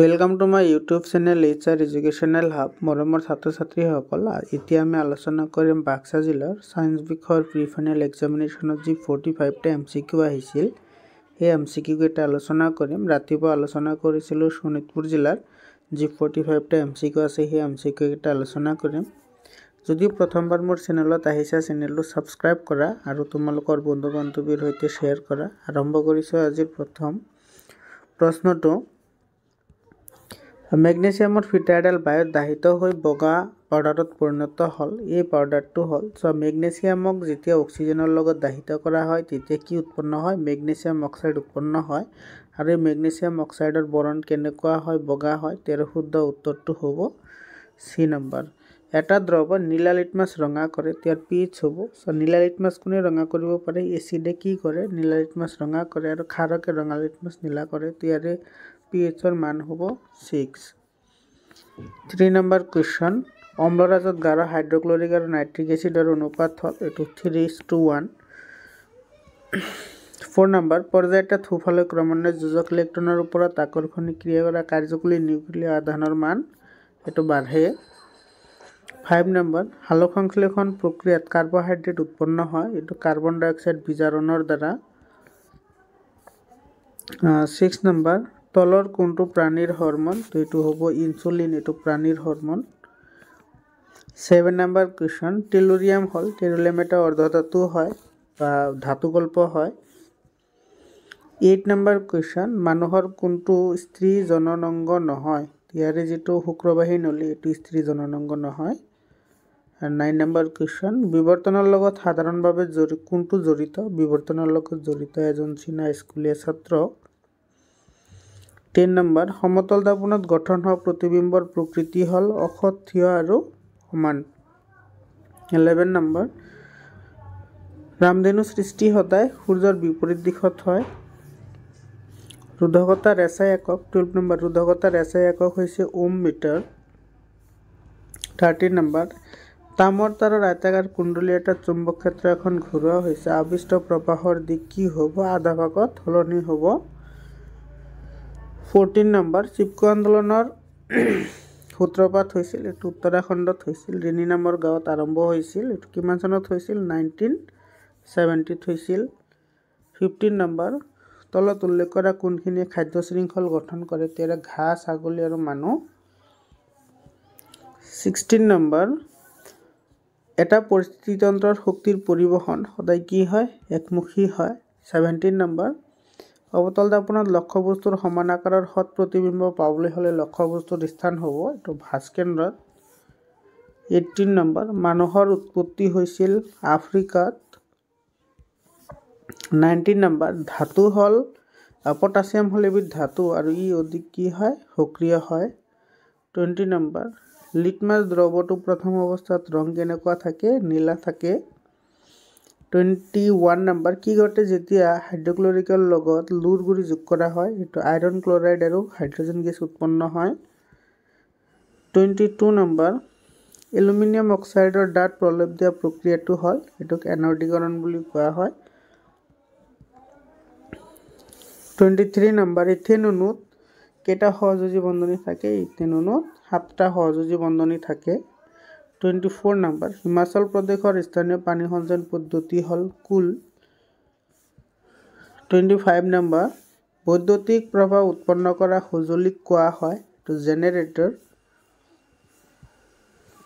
welcome to my YouTube channel it's R educational hub মৰমৰ ছাত্ৰ ছাত্ৰীসকল এতিয়া আমি আলোচনা কৰিম বাক্সা জিলাৰ ছায়েঞ্চ বিষয়ৰ প্ৰি ফাইনেল এক্সামিনেশ্যনত যি ফৰ্টি ফাইভটা এম চি কিউ আহিছিল সেই এম চি কিউ কেইটা আলোচনা কৰিম ৰাতিপুৱা আলোচনা কৰিছিলোঁ শোণিতপুৰ জিলাৰ যি ফৰ্টি ফাইভটা এম চি কিউ আছে সেই এম চি কিউ কেইটা আলোচনা কৰিম যদিও প্ৰথমবাৰ মোৰ চেনেলত আহিছা চেনেলটো ছাবস্ক্ৰাইব কৰা আৰু তোমালোকৰ বন্ধু বান্ধৱীৰ সৈতে শ্বেয়াৰ কৰা আৰম্ভ কৰিছোঁ আজিৰ প্ৰথম প্ৰশ্নটো মেগনেচিয়ামত ফিটাৰডাল বায়ুত দাহিত হৈ বগা পাউডাৰত পৰিণত হ'ল এই পাউডাৰটো হ'ল চ' মেগনেচিয়ামক যেতিয়া অক্সিজেনৰ লগত দাহিত কৰা হয় তেতিয়া কি উৎপন্ন হয় মেগনেচিয়াম অক্সাইড উৎপন্ন হয় আৰু এই মেগনেচিয়াম অক্সাইডৰ বৰণ কেনেকুৱা হয় বগা হয় তেওঁৰ শুদ্ধ উত্তৰটো হ'ব চি নম্বৰ এটা দ্ৰৱ নীলা লিটমাছ ৰঙা কৰে তেওঁৰ পিচ হ'ব চ' নীলা লিটমাছ কোনে ৰঙা কৰিব পাৰে এচিডে কি কৰে নীলা লিটমাছ ৰঙা কৰে আৰু খাৰকে ৰঙা লিটমাছ নীলা কৰে তেওঁৰে পিএইচৰ মান হ'ব ছিক্স থ্ৰী নম্বৰ কুৱেশ্যন অম্লৰাজত গাঢ় হাইড্ৰক্লৰিক আৰু নাইট্ৰিক এচিডৰ অনুপাত হ'ল এইটো three two one four number পৰ্যায়ত সোঁফালে ক্ৰমান্বয়ে যোজক ইলেক্ট্ৰনৰ ওপৰত আকৰ্ষণী ক্ৰিয়া কৰা কাৰ্যকৰী নিউক্লিয় আধানৰ মান এইটো বাঢ়ে ফাইভ নম্বৰ সালোক সংশ্লেষণ প্ৰক্ৰিয়াত কাৰ্বহাইড্ৰেট উৎপন্ন হয় এইটো কাৰ্বন ডাই অক্সাইড বিজাৰণৰ দ্বাৰা ছিক্স নম্বৰ তলৰ কোনটো প্ৰাণীৰ হৰ্মন এইটো হ'ব ইনচুলিন এইটো প্ৰাণীৰ hormone seven number question tellurium হ'ল টেলুৰিয়াম এটা অৰ্ধধাতু হয় বা ধাতুকল্প হয় এইট নাম্বাৰ কুৱেশ্যন মানুহৰ কোনটো স্ত্ৰী জননংগ নহয় ইয়াৰে যিটো শুক্ৰবাহী নলী এইটো স্ত্ৰী জননংগ নহয় নাইন নাম্বাৰ কুৱেশ্যন বিৱৰ্তনৰ লগত সাধাৰণভাৱে জড়িত কোনটো জড়িত বিৱৰ্তনৰ লগত জড়িত এজন চীনা স্কুলীয়া ছাত্ৰ তিন নম্বৰ সমতল দাপোনত গঠন হোৱা প্ৰতিবিম্বৰ প্ৰকৃতি হ'ল অসৎ থিয় আৰু সমান ইলেভেন নম্বৰ ৰামধেনু সৃষ্টি সদায় সূৰ্যৰ বিপৰীত দিশত হয় ৰোধকতা ৰেচাই একক টুৱেল্ভ নম্বৰ ৰোধকতা ৰেচাই একক হৈছে ওম মিটাৰ থাৰ্টিন নম্বৰ তামৰ তাৰৰ আয়তাকাৰ কুণ্ডলী এটা চুম্বক ক্ষেত্ৰ এখন ঘূৰোৱা হৈছে আৱিষ্ট প্ৰবাহৰ দিশ কি হ'ব আধা ভাগত সলনি হ'ব ফৰ্টিন নম্বৰ চিপকো আন্দোলনৰ সূত্ৰপাত হৈছিল এইটো উত্তৰাখণ্ডত হৈছিল ৰিণি নামৰ গাঁৱত আৰম্ভ হৈছিল এইটো কিমান চনত হৈছিল নাইনটিন ছেভেণ্টিত হৈছিল ফিফটিন নম্বৰ তলত উল্লেখ কৰা কোনখিনিয়ে খাদ্য শৃংখল গঠন কৰে তেতিয়া ঘাঁহ ছাগলী আৰু মানুহ ছিক্সটিন নম্বৰ এটা পৰিস্থিতিতন্ত্ৰৰ শক্তিৰ পৰিবহণ সদায় কি হয় একমুখী হয় ছেভেণ্টিন নম্বৰ অৱতল অৱতলতে লক্ষ্য বস্তুৰ সমান আকাৰৰ সৎ প্ৰতিবিম্ব পাবলৈ হ'লে লক্ষ্য বস্তুৰ স্থান হ'ব এইটো ভাস্কেন্দ্ৰত এইটিন নম্বৰ মানুহৰ উৎপত্তি হৈছিল আফ্ৰিকাত নাইণ্টিন নম্বৰ ধাতু হ'ল পটাছিয়াম হ'ল এবিধ ধাতু আৰু ই অধিক কি হয় সক্ৰিয় হয় টুৱেণ্টি নম্বৰ লিটমাছ দ্ৰৱটো প্ৰথম অৱস্থাত ৰং কেনেকুৱা থাকে নীলা থাকে টুৱেণ্টি ওৱান নাম্বাৰ কি ঘটে যেতিয়া হাইড্ৰক্লৰিকৰ লগত লুৰ গুড়ি যোগ কৰা হয় সেইটো আইৰণ ক্লৰাইড আৰু হাইড্ৰজেন গেছ উৎপন্ন হয় টুৱেণ্টি টু নাম্বাৰ এলুমিনিয়াম অক্সাইডৰ দাঁত প্ৰলেপ দিয়া প্ৰক্ৰিয়াটো হয় সেইটোক এনৰ্ডিকৰণ বুলি কোৱা হয় টুৱেণ্টি থ্ৰী নাম্বাৰ ইথেনোনোত কেইটা সহযোগী বন্ধনী থাকে ইথেনোনোত সাতটা সহযোগী বন্ধনী থাকে টুৱেণ্টি ফ'ৰ নাম্বাৰ হিমাচল প্ৰদেশৰ স্থানীয় পানী সঞ্চয়ন পদ্ধতি হ'ল কুল টুৱেণ্টি ফাইভ নম্বৰ বৈদ্যুতিক প্ৰভাৱ উৎপন্ন কৰা সঁজুলিক কোৱা হয় এইটো জেনেৰেটৰ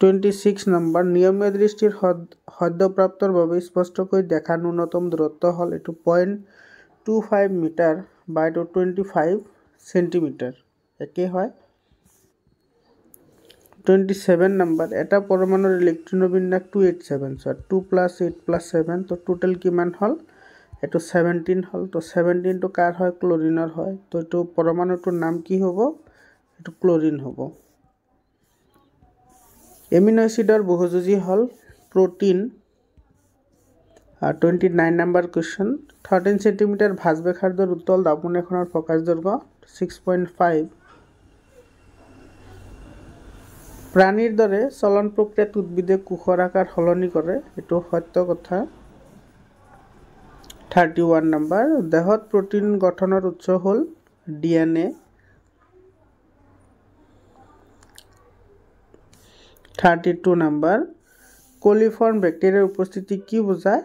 টুৱেণ্টি ছিক্স নম্বৰ নিয়মীয়া দৃষ্টিৰ সদ সদ্যপ্ৰাপ্তৰ বাবে স্পষ্টকৈ দেখা ন্যূনতম দূৰত্ব হ'ল এইটো পইণ্ট টু ফাইভ মিটাৰ বা এইটো টুৱেণ্টি ফাইভ চেণ্টিমিটাৰ একে হয় টুৱেণ্টি ছেভেন নাম্বাৰ এটা পৰমাণুৰ ইলেক্ট্ৰনৰ বিন্যাস two eight seven so' two plus eight plus seven ত' টোটেল কিমান হ'ল এইটো ছেভেণ্টিন হ'ল ত' ছেভেণ্টিনটো কাৰ হয় ক্লৰিনৰ হয় ত' এইটো পৰমাণুটোৰ নাম কি হ'ব এইটো ক্লৰিন হ'ব এমিন' এচিডৰ বহুযোজী হ'ল protein twenty nine number question thirteen centimetre ভাজবেখাৰ্দৰ উত্তল দাপোন এখনৰ প্ৰকাশ দুৰ্গ ছিক্স পইণ্ট ফাইভ প্ৰাণীৰ দৰে চলন প্ৰক্ৰিয়াত উদ্ভিদে কোষৰ আকাৰ সলনি কৰে এইটো সত্য কথা থাৰ্টি ওৱান নম্বৰ দেহত প্ৰটিন গঠনৰ উৎস হ'ল D N A thirty two number coliform বেক্টেৰিয়াৰ উপস্থিতি কি বুজায়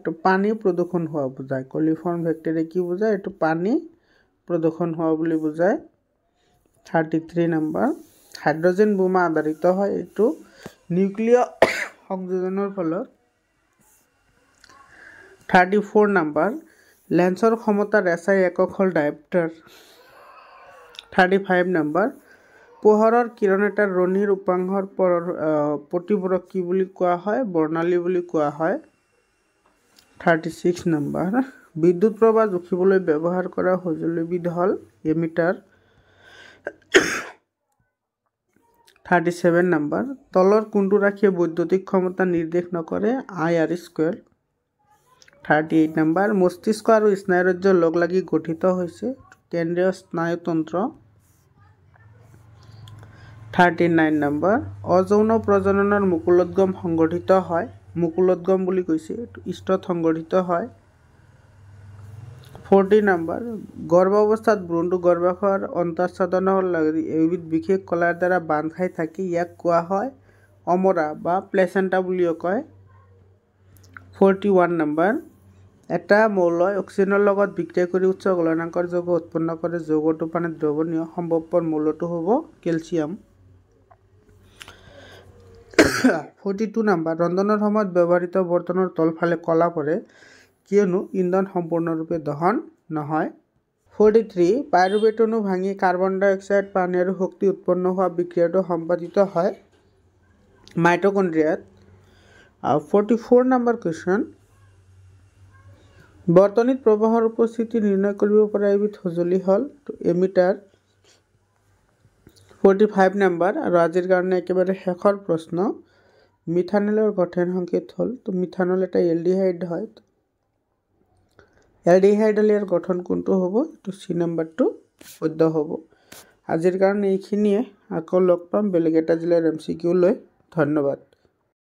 এইটো পানী প্ৰদূষণ হোৱা বুজায় কলিফৰ্ম বেক্টেৰিয়া কি বুজায় এইটো পানী প্ৰদূষণ হোৱা বুলি বুজায় থাৰ্টি থ্ৰী নম্বৰ হাইড্ৰজেন বোমা আধাৰিত হয় এইটো নিউক্লিয় সংযোজনৰ ফলত থাৰ্টি ফ'ৰ নাম্বাৰ লেন্সৰ ক্ষমতাৰ এছাই একক হ'ল ডাইপ্টাৰ থাৰ্টি ফাইভ নাম্বাৰ পোহৰৰ কিৰণ এটা ৰণীৰ উপাংশৰ পৰৰ প্ৰতিপুৰক্ষী বুলি কোৱা হয় বৰ্ণালী বুলি কোৱা হয় থাৰ্টি ছিক্স নাম্বাৰ বিদ্যুৎ প্ৰবাহ জুখিবলৈ ব্যৱহাৰ কৰা সঁজুলিবিধ হ'ল এমিটাৰ থার্টি সেভেন নাম্বার তলর কুণ্ডু রাখিয়ে বৈদ্যুতিক ক্ষমতা নির্দেশ নকৰে I R square thirty eight number মস্তিষ্ক আৰু স্নায়ুৰজ্যৰ লগ লাগি গঠিত হৈছে কেন্দ্ৰীয় স্নায়ুতন্ত্ৰ থাৰ্টি নাইন নম্বৰ অযৌন প্ৰজননৰ মুকুলোদ্গম সংগঠিত হয় মুকুলোদ্গম বুলি কৈছে এইটো ইষ্টত সংগঠিত হয় ফৰ্টি নাম্বাৰ গৰ্ভ অৱস্থাত ভ্ৰূণটো গৰ্ভাশয়ৰ অন্তঃসাধনৰ লগতে এবিধ বিশেষ কলাৰ দ্বাৰা বান্ধ খাই থাকি ইয়াক কোৱা হয় অমৰা বা প্লেচেণ্টা বুলিও কয় ফৰ্টি ওৱান নাম্বাৰ এটা মৌলই অক্সিজেনৰ লগত বিক্ৰিয়া কৰি উচ্চ গলনাংকৰ যৌগ উৎপন্ন কৰে যৌগটো মানে দ্ৰৱণীয় সম্ভৱপৰ মৌলটো হ'ব কেলছিয়াম ফৰ্টি টু নাম্বাৰ ৰন্ধনৰ সময়ত ব্যৱহৃত বৰ্তনৰ তলফালে কলা পৰে কিয়নো ইন্ধন সম্পূৰ্ণৰূপে দহন নহয় ফৰ্টি থ্ৰী পাইৰুবেটনো ভাঙি কাৰ্বন ডাই অক্সাইড পানী আৰু শক্তি উৎপন্ন হোৱা বিক্ৰিয়াটো সম্পাদিত হয় মাইটকণ্ড্ৰিয়াত ফৰ্টি ফ'ৰ নম্বৰ কুৱেশ্যন বর্তনীত প্রবাহর উপস্থিতি নিৰ্ণয় কৰিব পৰা এবিধ সঁজুলি হ'ল এমিটাৰ ফৰ্টি ফাইভ নম্বৰ আৰু আজিৰ কাৰণে একেবাৰে শেষৰ প্ৰশ্ন মিথানলের গঠন সংকেত হ'ল তো মিথানল এটা এলডিহাইড হয় এলডিহাইডল ইয়াৰ গঠন কোনটো হ'ব এইটো চি নম্বৰটো শুদ্ধ হ'ব আজিৰ কাৰণে এইখিনিয়ে আকৌ লগ পাম বেলেগ এটা জিলাৰ এম চি কিউ লৈ ধন্যবাদ